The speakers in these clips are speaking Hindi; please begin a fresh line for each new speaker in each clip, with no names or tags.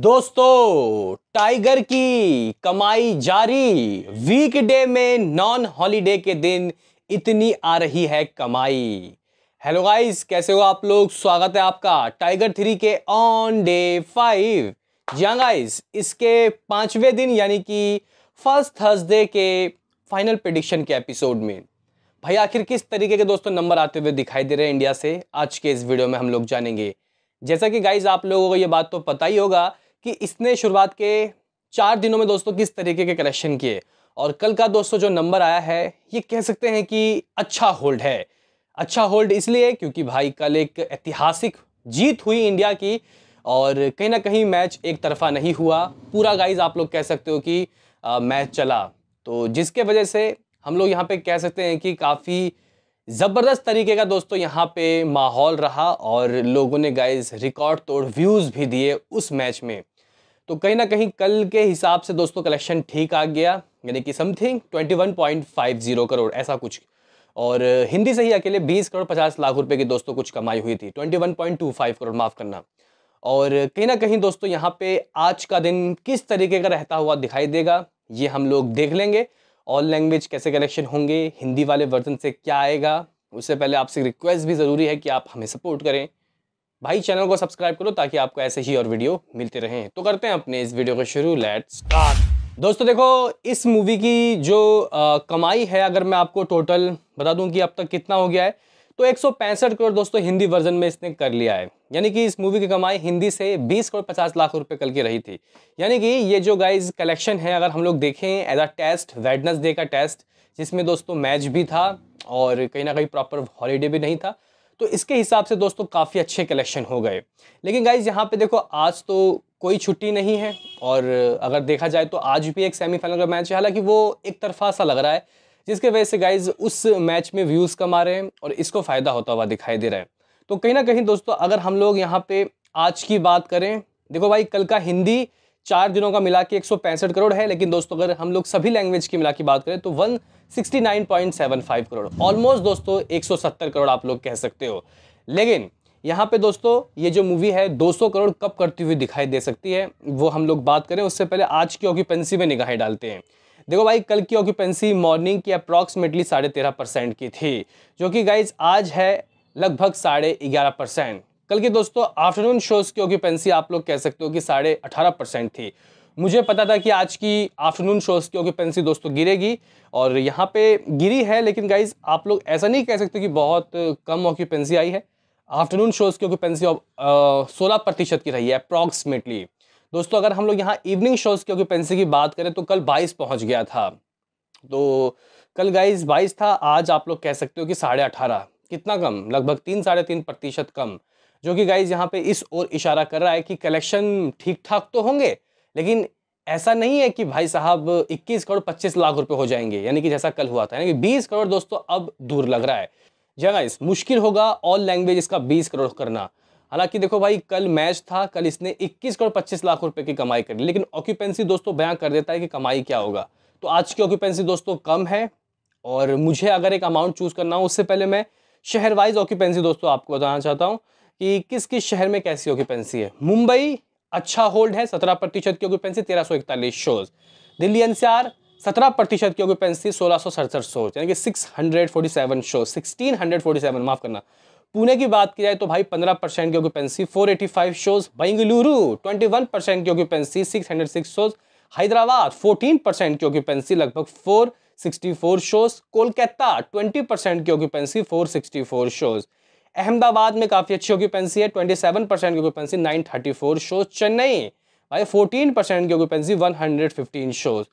दोस्तों टाइगर की कमाई जारी वीकडे में नॉन हॉलीडे के दिन इतनी आ रही है कमाई हेलो गाइस कैसे हो आप लोग स्वागत है आपका टाइगर थ्री के ऑन डे फाइव जी हाँ गाइस इसके पांचवें दिन यानी कि फर्स्ट थर्सडे के फाइनल प्रडिक्शन के एपिसोड में भाई आखिर किस तरीके के दोस्तों नंबर आते हुए दिखाई दे रहे हैं इंडिया से आज के इस वीडियो में हम लोग जानेंगे जैसा कि गाइज आप लोगों को ये बात तो पता ही होगा कि इसने शुरुआत के चार दिनों में दोस्तों किस तरीके के कलेक्शन किए और कल का दोस्तों जो नंबर आया है ये कह सकते हैं कि अच्छा होल्ड है अच्छा होल्ड इसलिए क्योंकि भाई कल एक ऐतिहासिक जीत हुई इंडिया की और कहीं ना कहीं मैच एक तरफा नहीं हुआ पूरा गाइज आप लोग कह सकते हो कि आ, मैच चला तो जिसके वजह से हम लोग यहाँ पे कह सकते हैं कि काफ़ी ज़बरदस्त तरीके का दोस्तों यहाँ पे माहौल रहा और लोगों ने गाइज रिकॉर्ड तोड़ व्यूज़ भी दिए उस मैच में तो कहीं ना कहीं कल के हिसाब से दोस्तों कलेक्शन ठीक आ गया यानी कि समथिंग 21.50 करोड़ ऐसा कुछ और हिंदी से ही अकेले 20 करोड़ 50 लाख रुपए की दोस्तों कुछ कमाई हुई थी 21.25 करोड़ माफ़ करना और कहीं ना कहीं दोस्तों यहाँ पे आज का दिन किस तरीके का रहता हुआ दिखाई देगा ये हम लोग देख लेंगे ऑल लैंग्वेज कैसे कलेक्शन होंगे हिंदी वाले वर्जन से क्या आएगा उससे पहले आपसे रिक्वेस्ट भी ज़रूरी है कि आप हमें सपोर्ट करें भाई चैनल को सब्सक्राइब करो ताकि आपको ऐसे ही और वीडियो मिलते रहे तो करते हैं अपने इस वीडियो को शुरू लेट स्टार्ट दोस्तों देखो इस मूवी की जो आ, कमाई है अगर मैं आपको टोटल बता दूं कि अब तक कितना हो गया है तो एक करोड़ दोस्तों हिंदी वर्जन में इसने कर लिया है यानी कि इस मूवी की कमाई हिंदी से 20 करोड़ 50 लाख रुपए कल की रही थी यानी कि ये जो गाइज कलेक्शन है अगर हम लोग देखें एज अ टेस्ट वेडनेसडे का टेस्ट जिसमें दोस्तों मैच भी था और कहीं ना कहीं प्रॉपर हॉलीडे भी नहीं था तो इसके हिसाब से दोस्तों काफ़ी अच्छे कलेक्शन हो गए लेकिन गाइज़ यहाँ पे देखो आज तो कोई छुट्टी नहीं है और अगर देखा जाए तो आज भी एक सेमीफाइनल का मैच है हालांकि वो एक तरफा सा लग रहा है जिसके वजह से गाइज उस मैच में व्यूज़ कम आ रहे हैं और इसको फ़ायदा होता हुआ दिखाई दे रहा है तो कहीं ना कहीं दोस्तों अगर हम लोग यहाँ पर आज की बात करें देखो भाई कल का हिंदी चार दिनों का मिला के एक करोड़ है लेकिन दोस्तों अगर हम लोग सभी लैंग्वेज की मिला की बात करें तो 169.75 करोड़ ऑलमोस्ट दोस्तों 170 करोड़ आप लोग कह सकते हो लेकिन यहाँ पे दोस्तों ये जो मूवी है 200 करोड़ कब करती हुई दिखाई दे सकती है वो हम लोग बात करें उससे पहले आज की ऑक्यूपेंसी में निगाहें डालते हैं देखो भाई कल की ऑक्यूपेंसी मॉर्निंग की अप्रॉक्सीमेटली साढ़े तेरह परसेंट की थी जो कि गाइज आज है लगभग साढ़े ग्यारह परसेंट कल की दोस्तों आफ्टरनून शोज की ऑक्यूपेंसी आप लोग कह सकते हो कि साढ़े अठारह परसेंट थी मुझे पता था कि आज की आफ्टरनून शोज़ की ऑक्यूपेंसी दोस्तों गिरेगी और यहाँ पे गिरी है लेकिन गाइज आप लोग ऐसा नहीं कह सकते कि बहुत कम ऑक्यूपेंसी आई है आफ्टरनून शोज़ की ऑक्यूपेंसी सोलह प्रतिशत की रही है अप्रॉक्सीमेटली दोस्तों अगर हम लोग यहाँ इवनिंग शोज़ की ऑक्यूपेंसी की बात करें तो कल बाईस पहुँच गया था तो कल गाइज बाईस था आज आप लोग कह सकते हो कि साढ़े अठारह कितना कम लगभग तीन साढ़े तीन प्रतिशत कम जो कि गाइज यहाँ पे इस ओर इशारा कर रहा है कि कलेक्शन ठीक ठाक तो होंगे लेकिन ऐसा नहीं है कि भाई साहब 21 करोड़ 25 लाख रुपए हो जाएंगे यानी कि जैसा कल हुआ था यानी कि 20 करोड़ दोस्तों अब दूर लग रहा है जगह इस मुश्किल होगा ऑल लैंग्वेज इसका 20 करोड़ करना हालांकि देखो भाई कल मैच था कल इसने 21 करोड़ 25 लाख रुपए की कमाई करी लेकिन ऑक्यूपेंसी दोस्तों बयां कर देता है कि कमाई क्या होगा तो आज की ऑक्यूपेंसी दोस्तों कम है और मुझे अगर एक अमाउंट चूज़ करना हो उससे पहले मैं शहर वाइज ऑक्यूपेंसी दोस्तों आपको बताना चाहता हूँ कि किस किस शहर में कैसी ऑक्यूपेंसी है मुंबई अच्छा होल्ड है सत्रह प्रतिशत की ऑक्यूपेंसी तेरह सौ इकतालीस शोज दिल्ली एनसीआर सत्रह प्रतिशत की ऑक्यूपेंसी सोलह सौ सड़सठ शोज यानी कि six hundred forty seven shows sixteen hundred forty seven माफ करना पुणे की बात की जाए तो भाई पंद्रह परसेंट की occupancy four eighty five shows Bengaluru twenty one percent की occupancy six hundred six shows Hyderabad fourteen percent की ऑक्यूपेंसी लगभग four sixty four shows Kolkata twenty percent की occupancy four sixty four shows Ahmedabad में काफ़ी अच्छी ऑक्यूपेंसी है ट्वेंटी सेवन परसेंट की occupancy nine thirty four shows Chennai भाई फोर्टीन परसेंट की occupancy one hundred fifteen shows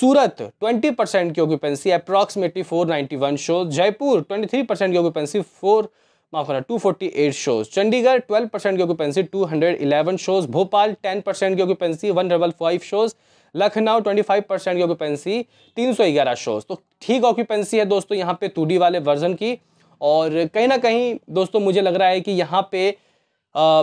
Surat 20 percent की occupancy approximately 491 shows Jaipur 23 percent की ऑक्यूपेंसी फोर माफ करना 248 शोज चंडीगढ़ 12 परसेंट की ऑक्यूपेंसी 211 शोज भोपाल 10 परसेंट की occupancy one double five shows Lucknow 25 percent की ऑक्यूपेंसी 311 शोज तो ठीक ऑक्यूपेंसी है दोस्तों यहाँ पे टू वाले वर्जन की और कहीं ना कहीं दोस्तों मुझे लग रहा है कि यहाँ पे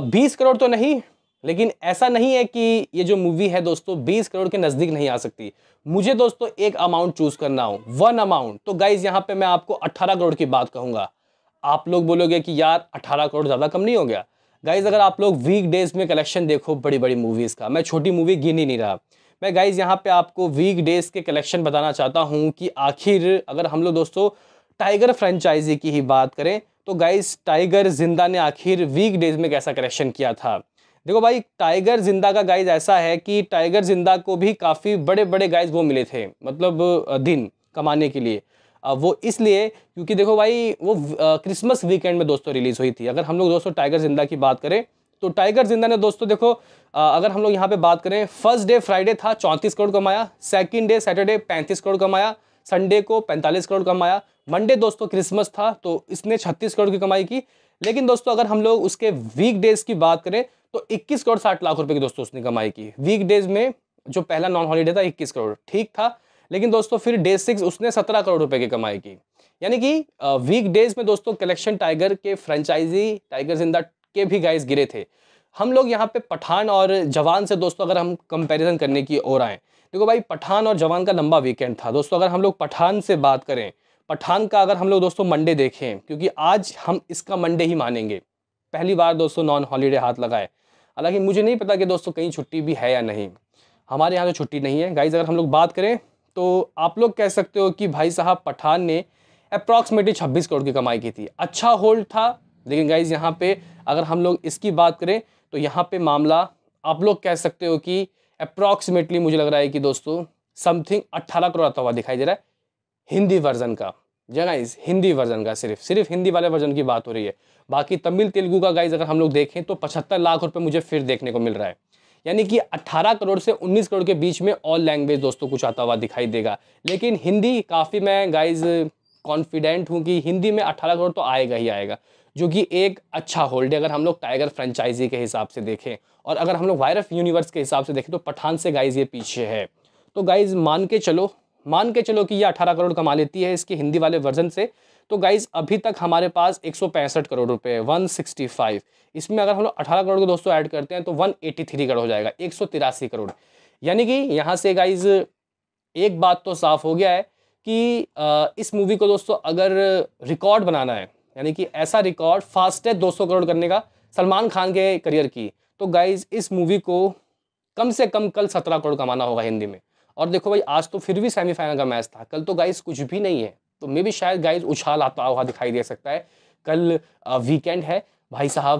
बीस करोड़ तो नहीं लेकिन ऐसा नहीं है कि ये जो मूवी है दोस्तों बीस करोड़ के नज़दीक नहीं आ सकती मुझे दोस्तों एक अमाउंट चूज करना हो वन अमाउंट तो गाइज यहाँ पे मैं आपको अट्ठारह करोड़ की बात कहूँगा आप लोग बोलोगे कि यार अट्ठारह करोड़ ज़्यादा कम नहीं हो गया गाइज अगर आप लोग वीक डेज में कलेक्शन देखो बड़ी बड़ी मूवीज़ का मैं छोटी मूवी गिन ही नहीं रहा मैं गाइज यहाँ पर आपको वीक डेज के कलेक्शन बताना चाहता हूँ कि आखिर अगर हम लोग दोस्तों टाइगर फ्रेंचाइजी की ही बात करें तो गाइस टाइगर जिंदा ने आखिर वीक डेज में कैसा करेक्शन किया था देखो भाई टाइगर जिंदा का गाइज ऐसा है कि टाइगर जिंदा को भी काफ़ी बड़े बड़े गाइज वो मिले थे मतलब दिन कमाने के लिए वो इसलिए क्योंकि देखो भाई वो क्रिसमस वीकेंड में दोस्तों रिलीज़ हुई थी अगर हम लोग दोस्तों टाइगर जिंदा की बात करें तो टाइगर जिंदा ने दोस्तों देखो अगर हम लोग यहाँ पर बात करें फर्स्ट डे फ्राइडे था चौंतीस करोड़ कमाया सेकेंड डे सैटरडे पैंतीस करोड़ कमाया संडे को पैंतालीस करोड़ कमाया मंडे दोस्तों क्रिसमस था तो इसने छत्तीस करोड़ की कमाई की लेकिन दोस्तों अगर हम लोग उसके वीक डेज की बात करें तो इक्कीस करोड़ साठ लाख रुपए की दोस्तों उसने कमाई की वीक डेज में जो पहला नॉन हॉलीडे था इक्कीस करोड़ ठीक था लेकिन दोस्तों फिर डे सिक्स उसने सत्रह करोड़ रुपए की कमाई की यानी कि वीक डेज में दोस्तों कलेक्शन टाइगर के फ्रेंचाइजी टाइगर जिंदा के भी गाइस गिरे थे हम लोग यहाँ पे पठान और जवान से दोस्तों अगर हम कंपैरिजन करने की ओर आएँ देखो भाई पठान और जवान का लंबा वीकेंड था दोस्तों अगर हम लोग पठान से बात करें पठान का अगर हम लोग दोस्तों मंडे देखें क्योंकि आज हम इसका मंडे ही मानेंगे पहली बार दोस्तों नॉन हॉलीडे हाथ लगाए हालांकि मुझे नहीं पता कि दोस्तों कहीं छुट्टी भी है या नहीं हमारे यहाँ तो छुट्टी नहीं है गाइज अगर हम लोग बात करें तो आप लोग कह सकते हो कि भाई साहब पठान ने अप्रॉक्सीमेटली छब्बीस करोड़ की कमाई की थी अच्छा होल्ड था लेकिन गाइज यहाँ पे अगर हम लोग इसकी बात करें तो यहाँ पर मामला आप लोग कह सकते हो कि अप्रॉक्सीमेटली मुझे लग रहा है कि दोस्तों समथिंग अट्ठारह करोड़ आता हुआ दिखाई दे रहा है हिंदी वर्जन का या गाइज हिंदी वर्जन का सिर्फ सिर्फ हिंदी वाले वर्जन की बात हो रही है बाकी तमिल तेलुगू का गाइज अगर हम लोग देखें तो पचहत्तर लाख रुपये मुझे फिर देखने को मिल रहा है यानी कि 18 करोड़ से 19 करोड़ के बीच में ऑल लैंग्वेज दोस्तों कुछ आता हुआ दिखाई देगा लेकिन हिंदी काफ़ी मैं गाइज कॉन्फिडेंट हूँ कि हिंदी में 18 करोड़ तो आएगा ही आएगा जो कि एक अच्छा होल्ड है अगर हम लोग टाइगर फ्रेंचाइजी के हिसाब से देखें और अगर हम लोग वायरफ यूनिवर्स के हिसाब से देखें तो पठान से गाइज ये पीछे है तो गाइज मान के चलो मान के चलो कि ये अठारह करोड़ कमा लेती है इसके हिंदी वाले वर्जन से तो गाइज अभी तक हमारे पास एक करोड़ रुपए है वन इसमें अगर हम लोग अठारह करोड़ को दोस्तों ऐड करते हैं तो वन करोड़ हो जाएगा एक करोड़ यानी कि यहाँ से गाइज एक बात तो साफ हो गया है कि इस मूवी को दोस्तों अगर रिकॉर्ड बनाना है यानी कि ऐसा रिकॉर्ड है 200 करोड़ करने का सलमान खान के करियर की तो गाइज इस मूवी को कम से कम कल सत्रह करोड़ कमाना होगा हिंदी में और देखो भाई आज तो फिर भी सेमीफाइनल का मैच था कल तो गाइज कुछ भी नहीं है तो मे भी शायद गाइज उछाल आता हुआ दिखाई दे सकता है कल वीकेंड है भाई साहब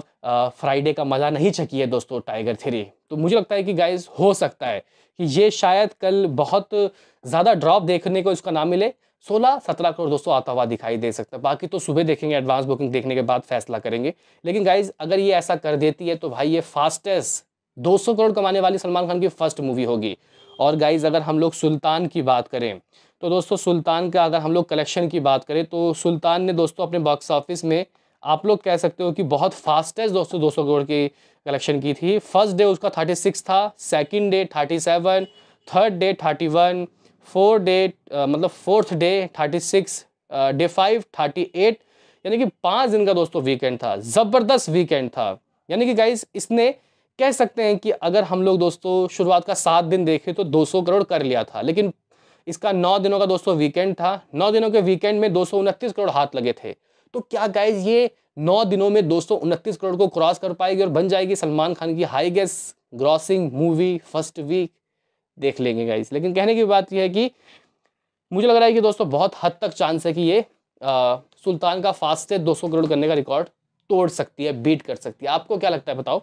फ्राइडे का मज़ा नहीं चकी है दोस्तों टाइगर थ्री तो मुझे लगता है कि गाइज़ हो सकता है कि ये शायद कल बहुत ज़्यादा ड्रॉप देखने को इसका ना मिले 16 17 करोड़ दोस्तों आता हुआ दिखाई दे सकता है बाकी तो सुबह देखेंगे एडवांस बुकिंग देखने के बाद फैसला करेंगे लेकिन गाइज अगर ये ऐसा कर देती है तो भाई ये फास्टेस्ट 200 करोड़ कमाने वाली सलमान खान की फर्स्ट मूवी होगी और गाइज अगर हम लोग सुल्तान की बात करें तो दोस्तों सुल्तान का अगर हम लोग कलेक्शन की बात करें तो सुल्तान ने दोस्तों अपने बॉक्स ऑफिस में आप लोग कह सकते हो कि बहुत फास्टेस्ट दोस्तों दो सौ करोड़ की कलेक्शन की थी फर्स्ट डे उसका थर्टी सिक्स था second day thirty seven third day thirty one fourth day मतलब fourth day thirty six day five thirty eight यानी कि पाँच दिन का दोस्तों वीकेंड था ज़बरदस्त वीकेंड था यानी कि गाइज इसने कह सकते हैं कि अगर हम लोग दोस्तों शुरुआत का सात दिन देखें तो 200 करोड़ कर लिया था लेकिन इसका नौ दिनों का दोस्तों वीकेंड था नौ दिनों के वीकेंड में दो करोड़ हाथ लगे थे तो क्या गाइज ये नौ दिनों में दो करोड़ को क्रॉस कर पाएगी और बन जाएगी सलमान खान की highest grossing movie first week देख लेंगे गाइज लेकिन कहने की बात यह है कि मुझे लग रहा है कि दोस्तों बहुत हद तक चांस है कि ये आ, सुल्तान का फास्ट दो 200 करोड़ करने का रिकॉर्ड तोड़ सकती है बीट कर सकती है आपको क्या लगता है बताओ